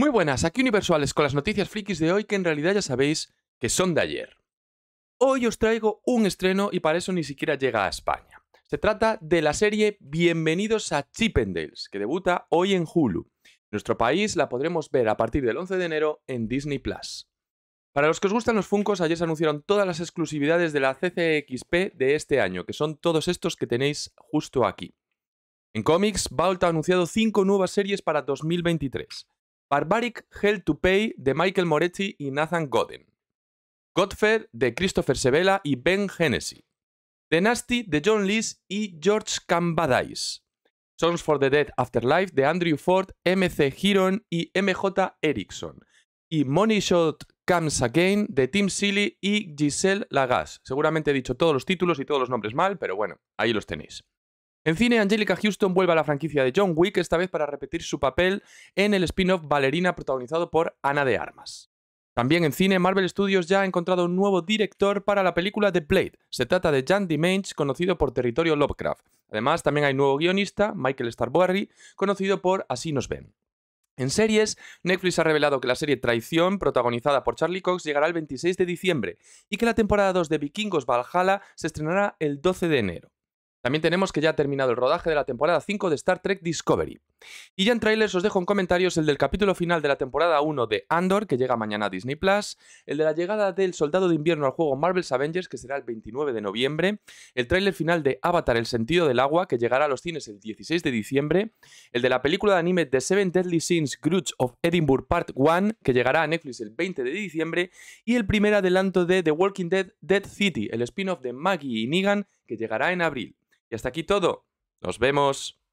Muy buenas, aquí Universales con las noticias frikis de hoy que en realidad ya sabéis que son de ayer. Hoy os traigo un estreno y para eso ni siquiera llega a España. Se trata de la serie Bienvenidos a Chippendales, que debuta hoy en Hulu. En nuestro país la podremos ver a partir del 11 de enero en Disney Plus. Para los que os gustan los Funcos, ayer se anunciaron todas las exclusividades de la CCXP de este año, que son todos estos que tenéis justo aquí. En cómics, Vault ha anunciado 5 nuevas series para 2023. Barbaric Hell to Pay de Michael Moretti y Nathan Godden. Godfrey de Christopher Sevela y Ben Hennessy. The Nasty de John Lees y George Cambadais. Songs for the Dead Afterlife de Andrew Ford, MC Hiron y MJ Erickson. Y Money Shot Comes Again de Tim Seeley y Giselle Lagasse. Seguramente he dicho todos los títulos y todos los nombres mal, pero bueno, ahí los tenéis. En cine, Angelica Houston vuelve a la franquicia de John Wick, esta vez para repetir su papel en el spin-off Ballerina protagonizado por Ana de Armas. También en cine, Marvel Studios ya ha encontrado un nuevo director para la película The Blade. Se trata de Jan Mange, conocido por Territorio Lovecraft. Además, también hay nuevo guionista, Michael Starbury, conocido por Así nos ven. En series, Netflix ha revelado que la serie Traición, protagonizada por Charlie Cox, llegará el 26 de diciembre y que la temporada 2 de Vikingos Valhalla se estrenará el 12 de enero. También tenemos que ya ha terminado el rodaje de la temporada 5 de Star Trek Discovery. Y ya en trailers os dejo en comentarios el del capítulo final de la temporada 1 de Andor, que llega mañana a Disney Plus, el de la llegada del Soldado de Invierno al juego Marvel's Avengers, que será el 29 de noviembre, el tráiler final de Avatar El sentido del agua, que llegará a los cines el 16 de diciembre, el de la película de anime The Seven Deadly Sins Grudge of Edinburgh Part 1, que llegará a Netflix el 20 de diciembre, y el primer adelanto de The Walking Dead Dead City, el spin-off de Maggie y Negan, que llegará en abril. Y hasta aquí todo. Nos vemos.